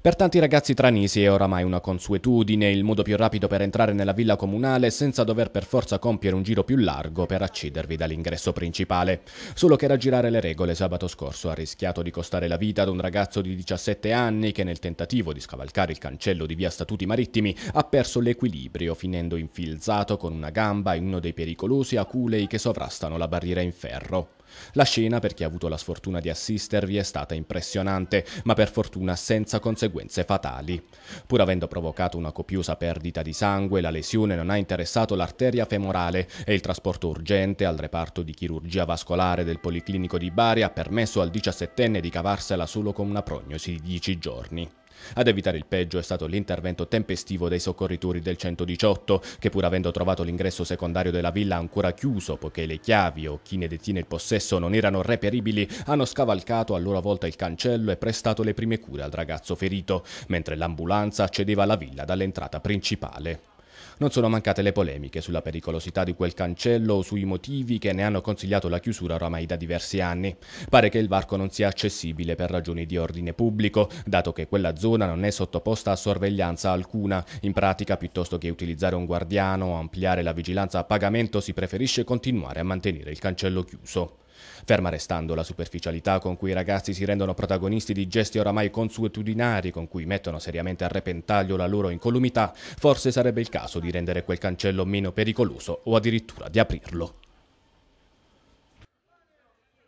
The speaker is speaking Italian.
Per tanti ragazzi tranisi è oramai una consuetudine il modo più rapido per entrare nella villa comunale senza dover per forza compiere un giro più largo per accedervi dall'ingresso principale. Solo che raggirare le regole sabato scorso ha rischiato di costare la vita ad un ragazzo di 17 anni che nel tentativo di scavalcare il cancello di via Statuti Marittimi ha perso l'equilibrio finendo infilzato con una gamba in uno dei pericolosi aculei che sovrastano la barriera in ferro. La scena, per chi ha avuto la sfortuna di assistervi, è stata impressionante, ma per fortuna senza conseguenze fatali. Pur avendo provocato una copiosa perdita di sangue, la lesione non ha interessato l'arteria femorale e il trasporto urgente al reparto di chirurgia vascolare del Policlinico di Bari ha permesso al 17enne di cavarsela solo con una prognosi di 10 giorni. Ad evitare il peggio è stato l'intervento tempestivo dei soccorritori del 118, che pur avendo trovato l'ingresso secondario della villa ancora chiuso, poiché le chiavi o chi ne detiene il possesso non erano reperibili, hanno scavalcato a loro volta il cancello e prestato le prime cure al ragazzo ferito, mentre l'ambulanza accedeva alla villa dall'entrata principale. Non sono mancate le polemiche sulla pericolosità di quel cancello o sui motivi che ne hanno consigliato la chiusura oramai da diversi anni. Pare che il varco non sia accessibile per ragioni di ordine pubblico, dato che quella zona non è sottoposta a sorveglianza alcuna. In pratica, piuttosto che utilizzare un guardiano o ampliare la vigilanza a pagamento, si preferisce continuare a mantenere il cancello chiuso. Ferma restando la superficialità con cui i ragazzi si rendono protagonisti di gesti oramai consuetudinari con cui mettono seriamente a repentaglio la loro incolumità, forse sarebbe il caso di rendere quel cancello meno pericoloso o addirittura di aprirlo.